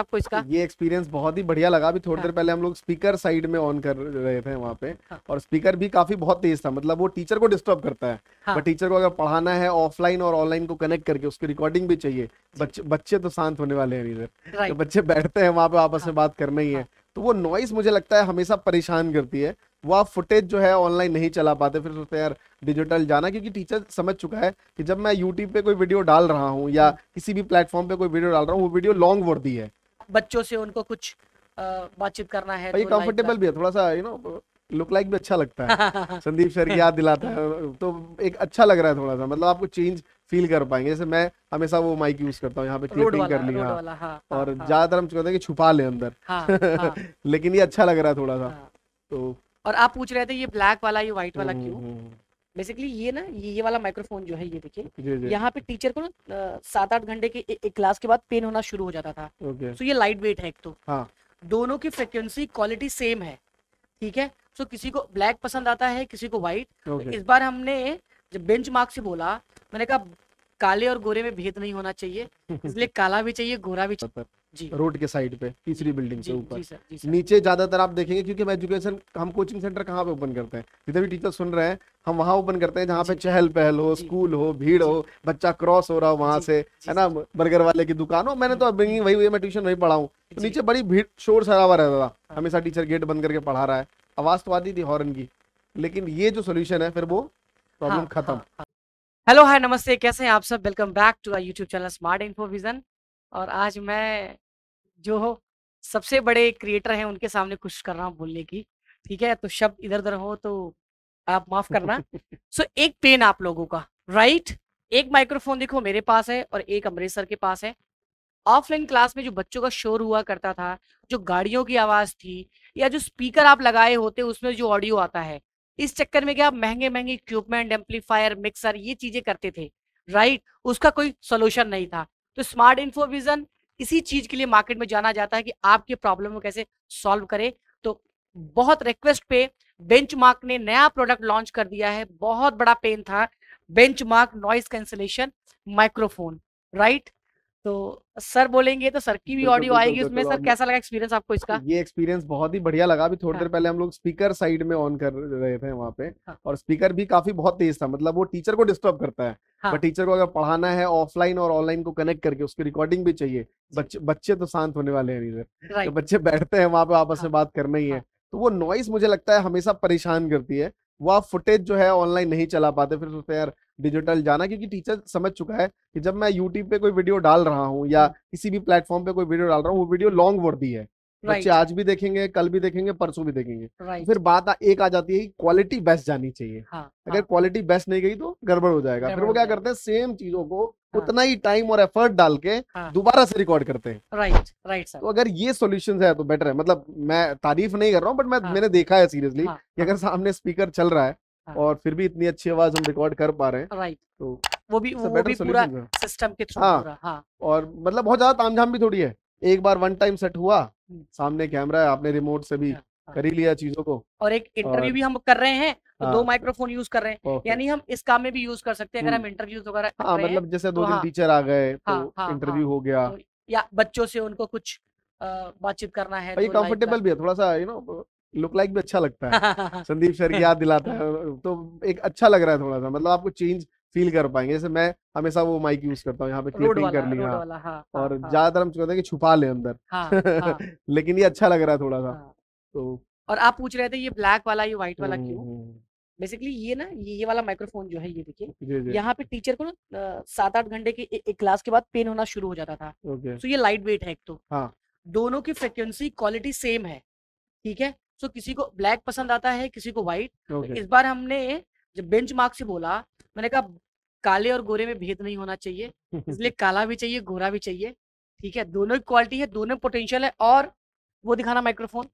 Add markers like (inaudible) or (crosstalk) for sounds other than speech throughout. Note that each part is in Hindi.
आपको इसका ये एक्सपीरियंस बहुत ही बढ़िया लगा अभी थोड़ी हाँ। देर पहले हम लोग स्पीकर साइड में ऑन कर रहे थे वहाँ पे हाँ। और स्पीकर भी काफी बहुत तेज था मतलब वो टीचर को डिस्टर्ब करता है हाँ। बट टीचर को अगर पढ़ाना है ऑफलाइन और ऑनलाइन को कनेक्ट करके उसकी रिकॉर्डिंग भी चाहिए बच्चे बच्चे तो शांत होने वाले हैं इधर तो बच्चे बैठते हैं वहाँ पे आपस में हाँ। बात करना ही है हाँ। तो वो नॉइस मुझे लगता है हमेशा परेशान करती है वह फुटेज जो है ऑनलाइन नहीं चला पाते फिर सोचते यार डिजिटल जाना क्योंकि टीचर समझ चुका है कि जब मैं यूट्यूब पे कोई वीडियो डाल रहा हूँ या हाँ। किसी भी प्लेटफॉर्म पे कोई वीडियो डाल रहा हूँ वो वीडियो लॉन्ग वर्दी है बच्चों से उनको कुछ बातचीत करना है भाई कंफर्टेबल तो भी है थोड़ा सा यू नो लुक लाइक भी अच्छा लगता है (laughs) संदीप सर की याद दिलाता है तो एक अच्छा लग रहा है थोड़ा सा मतलब आपको चेंज फील कर पाएंगे जैसे मैं हमेशा वो माइक यूज करता हूँ यहाँ पे क्लिपिंग कर ली हाँ, हाँ, और हाँ। ज्यादातर हम चाहते हैं कि छुपा ले अंदर हाँ, हाँ। (laughs) लेकिन ये अच्छा लग रहा है थोड़ा सा तो और आप पूछ रहे थे ये ब्लैक वाला ये व्हाइट वाला हम्म, क्यों हम्म, हम्म। बेसिकली ये ना ये, ये वाला माइक्रोफोन जो है ये देखिए यहाँ पे टीचर को ना सात आठ घंटे के ए, एक क्लास के बाद पेन होना शुरू हो जाता था सो ये लाइट वेट है एक तो हाँ. दोनों की फ्रिक्वेंसी क्वालिटी सेम है ठीक है सो किसी को ब्लैक पसंद आता है किसी को व्हाइट तो इस बार हमने जब बेंच मार्क से बोला मैंने कहा काले और गोरे में भेद नहीं होना चाहिए (laughs) इसलिए काला भी चाहिए गोरा भी चाहिए रोड के साइड पे तीसरी बिल्डिंग से ऊपर नीचे ज्यादातर आप देखेंगे क्योंकि हम एजुकेशन हम कोचिंग सेंटर कहाँ पे ओपन करते हैं जितने भी टीचर सुन रहे हैं हम वहाँ ओपन करते हैं जहाँ पे चहल पहल हो स्कूल हो भीड़ हो बच्चा क्रॉस हो रहा हो वहाँ से है ना बर्गर वाले की दुकान हो मैंने तो वही वही मैं ट्यूशन वही पढ़ाऊँ तो नीचे बड़ी भीड़ शोर शराबा रहता था हाँ। हमेशा टीचर गेट बंद करके पढ़ा रहा है आवाज तो आती थी हॉर्न की लेकिन ये जो सोल्यूशन है फिर वो प्रॉब्लम हाँ, खत्म हेलो हाँ, हाय नमस्ते कैसे हैं आप सब welcome back to our YouTube channel smart Infovision और आज मैं जो सबसे बड़े क्रिएटर हैं उनके सामने कुछ कर रहा हूँ बोलने की ठीक है तो शब्द इधर उधर हो तो आप माफ करना (laughs) सो so, एक पेन आप लोगों का राइट एक माइक्रोफोन देखो मेरे पास है और एक अमृतसर के पास है ऑफलाइन क्लास में जो बच्चों का शोर हुआ करता था जो गाड़ियों की आवाज थी या जो स्पीकर आप लगाए होते उसमें जो ऑडियो आता है इस चक्कर में क्या आप महंगे महंगे इक्विपमेंट एम्पलीफायर मिक्सर ये चीजें करते थे राइट उसका कोई सोल्यूशन नहीं था तो स्मार्ट इन्फोविजन इसी चीज के लिए मार्केट में जाना जाता है कि आपके प्रॉब्लम को कैसे सॉल्व करें तो बहुत रिक्वेस्ट पे बेंचमार्क ने नया प्रोडक्ट लॉन्च कर दिया है बहुत बड़ा पेन था benchmark noise cancellation microphone right तो सर बोलेंगे तो सर की भी ऑडियो आएगी उसमें सर कैसा लगा एक्सपीरियंस आपको इसका ये एक्सपीरियंस बहुत ही बढ़िया लगा अभी थोड़ी हाँ। देर पहले हम लोग स्पीकर साइड में ऑन कर रहे थे वहाँ पे हाँ। और स्पीकर भी काफी बहुत तेज था मतलब वो टीचर को डिस्टर्ब करता है हाँ। टीचर को अगर पढ़ाना है ऑफलाइन और ऑनलाइन को कनेक्ट करके उसकी रिकॉर्डिंग भी चाहिए बच्चे बच्चे तो शांत होने वाले हैं इधर तो बच्चे बैठते हैं वहाँ पे आपस हाँ। में बात करना ही है तो वो नॉइस मुझे लगता है हमेशा परेशान करती है वो आप फुटेज जो है ऑनलाइन नहीं चला पाते फिर सोचते यार डिजिटल जाना क्योंकि टीचर समझ चुका है कि जब मैं यूट्यूब पे कोई वीडियो डाल रहा हूँ या हम्म। किसी भी प्लेटफॉर्म पे कोई वीडियो डाल रहा हूँ वो वीडियो लॉन्ग वर्दी है right. बच्चे आज भी देखेंगे कल भी देखेंगे परसों भी देखेंगे right. तो फिर बात एक आ जाती है क्वालिटी बेस्ट जानी चाहिए हाँ, अगर हाँ. क्वालिटी बेस्ट नहीं गई तो गड़बड़ हो जाएगा फिर वो क्या करते हैं सेम चीजों को हाँ. उतना ही टाइम और एफर्ट डाल के हाँ. दोबारा से रिकॉर्ड करते हैं राइट राइट सर तो अगर ये सोल्यूशन है तो बेटर है मतलब मैं तारीफ नहीं कर रहा हूँ बट मैं हाँ। मैंने देखा है सीरियसली हाँ, कि हाँ। अगर सामने स्पीकर चल रहा है हाँ। और फिर भी इतनी अच्छी आवाज हम रिकॉर्ड कर पा रहे हैं राइट तो वो भी वो भी पूरा सिस्टम के थ्रू हाँ, हाँ। और मतलब बहुत ज्यादा तामझाम भी थोड़ी है एक बार वन टाइम सेट हुआ सामने कैमरा है आपने रिमोट से भी हाँ, हाँ। कर ही लिया चीजों को और एक इंटरव्यू और... भी हम कर रहे हैं तो दो माइक्रोफोन यूज कर रहे हैं यानी हम इस काम में भी यूज कर सकते हैं अगर हम इंटरव्यू वगैरह हाँ मतलब जैसे दो तीन तो टीचर आ गए इंटरव्यू तो हो गया तो या बच्चों से उनको कुछ बातचीत करना है ये कंफर्टेबल भी है थोड़ा सा यू नो लुक लाइक भी अच्छा लगता है (laughs) संदीप सर की याद दिलाता है तो एक अच्छा लग रहा है थोड़ा सा मतलब आपको चेंज फील कर पाएंगे जैसे मैं हमेशा वो माइक यूज करता हूँ यहाँ पे क्लिपिंग कर ली हाँ।, हाँ, हाँ, और हाँ, और ज्यादातर हम चाहते हैं कि छुपा ले अंदर हाँ, हाँ। (laughs) लेकिन ये अच्छा लग रहा है थोड़ा सा तो और आप पूछ रहे थे ये ब्लैक वाला ये व्हाइट वाला हम्म, क्यों हम्म, हम्म। बेसिकली ये ना ये, ये वाला माइक्रोफोन जो है ये देखिए यहाँ पे टीचर को ना सात आठ घंटे के एक क्लास के बाद पेन होना शुरू हो जाता था तो ये लाइट वेट है एक तो दोनों की फ्रिक्वेंसी क्वालिटी सेम है ठीक है सो किसी को ब्लैक पसंद आता है किसी को व्हाइट okay. तो इस बार हमने जब बेंच से बोला मैंने कहा काले और गोरे में भेद नहीं होना चाहिए इसलिए (laughs) काला भी चाहिए गोरा भी चाहिए ठीक है दोनों की क्वालिटी है दोनों पोटेंशियल है और वो दिखाना माइक्रोफोन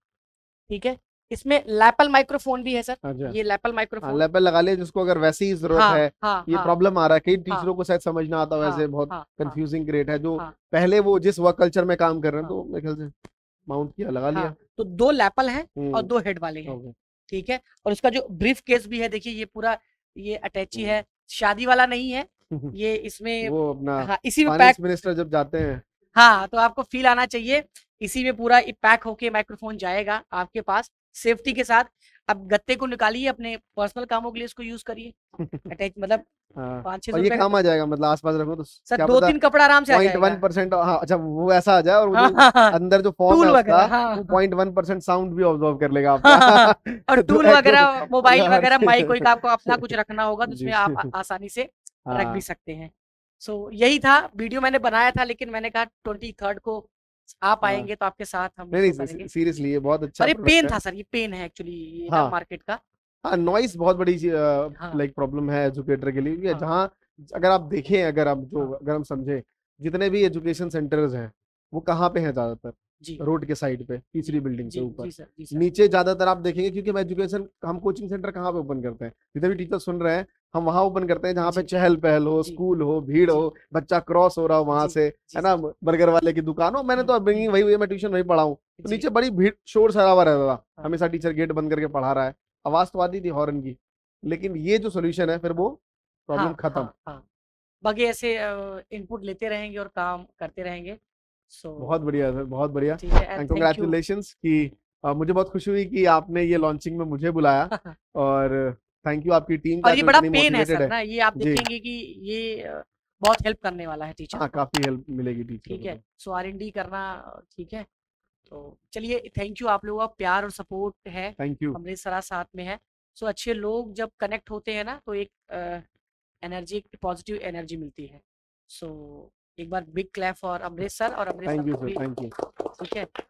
ठीक है इसमें लैपल माइक्रोफोन भी है सर अच्छा। ये लैपल हाँ, माइक्रोफोन लैपल लगा ले जिसको अगर वैसे ही जरूरत हाँ, है हाँ, ये हाँ, प्रॉब्लम आ रहा है कई टीचरों हाँ। को शायद समझ ना हाँ, वैसे बहुत कंफ्यूजिंग हाँ, ग्रेड है जो पहले वो जिस वर्क कल्चर में काम कर रहे हैं तो मेरे ख्याल से माउंट किया लगा हाँ, लिया हाँ, तो दो लैपल हैं और हम्म, दो हेड वाले हैं ठीक है और इसका जो ब्रीफ केस भी है देखिए ये पूरा ये अटैची हम्म। है शादी वाला नहीं है (laughs) ये इसमें वो अपना हाँ, इसी में पैक मिनिस्टर जब जाते हैं हाँ तो आपको फील आना चाहिए इसी में पूरा पैक होके माइक्रोफोन जाएगा आपके पास सेफ्टी के साथ अब गत्ते को निकालिए अपने पर्सनल कामों के लिए इसको यूज करिए अटैच (laughs) मतलब हाँ, ये काम आ जाएगा मतलब आसपास रखो तो सर दो तीन कपड़ा आराम से पॉइंट वन परसेंट अच्छा वो ऐसा आ जाए और हाँ, हाँ, (laughs) अंदर जो फॉर्म है उसका पॉइंट वन परसेंट साउंड भी ऑब्जॉर्व कर लेगा आपका (laughs) और तो टूल वगैरह मोबाइल हाँ, वगैरह माइक कोई आपको अपना कुछ रखना होगा तो उसमें आप आसानी से रख भी हाँ। सकते हैं सो यही था वीडियो मैंने बनाया था लेकिन मैंने कहा ट्वेंटी थर्ड को आप हाँ। आएंगे तो आपके साथ हम नहीं नहीं सीरियसली ये बहुत अच्छा अरे पेन था सर ये पेन है एक्चुअली हाँ, मार्केट का हाँ नॉइस बहुत बड़ी हाँ। लाइक प्रॉब्लम है एजुकेटर के लिए हाँ। जहाँ अगर आप देखें अगर आप जो अगर हम समझे जितने भी एजुकेशन सेंटर्स हैं वो कहाँ पे हैं ज्यादातर रोड के साइड पे तीसरी बिल्डिंग के ऊपर नीचे ज्यादातर आप देखेंगे क्योंकि हम एजुकेशन हम कोचिंग सेंटर कहाँ पे ओपन करते हैं जितने भी टीचर सुन रहे हैं हम वहां ओपन करते हैं जहाँ पे चहल पहल हो स्कूल हो भीड़ हो बच्चा क्रॉस हो रहा हो वहां से है ना बर्गर वाले की दुकान हो मैंने तो अपब्रिंगिंग वही हुई मैं ट्यूशन वही पढ़ाऊँ तो नीचे बड़ी भीड़ शोर शराबा रहता था हाँ। हमेशा टीचर गेट बंद करके पढ़ा रहा है आवाज तो आती थी हॉर्न की लेकिन ये जो सोल्यूशन है फिर वो प्रॉब्लम हाँ, खत्म हाँ, बाकी ऐसे इनपुट लेते रहेंगे और काम करते रहेंगे so, बहुत बढ़िया सर बहुत बढ़िया कंग्रेचुलेशन कि मुझे बहुत खुशी हुई कि आपने ये लॉन्चिंग में मुझे बुलाया (laughs) और थैंक यू आपकी टीम और ये बड़ा पेन है सर ना ये आप देखेंगे कि ये बहुत हेल्प करने वाला है टीचर हाँ काफी हेल्प मिलेगी टीचर ठीक है सो आर एन डी करना ठीक है तो चलिए थैंक यू आप लोगों का प्यार और सपोर्ट है थैंक यू हमने सरा साथ में है सो अच्छे लोग जब कनेक्ट होते हैं ना तो एक एनर्जी एक पॉजिटिव एनर्जी मिलती है सो एक बार big clap for Amrit sir और अमृत सर ठीक है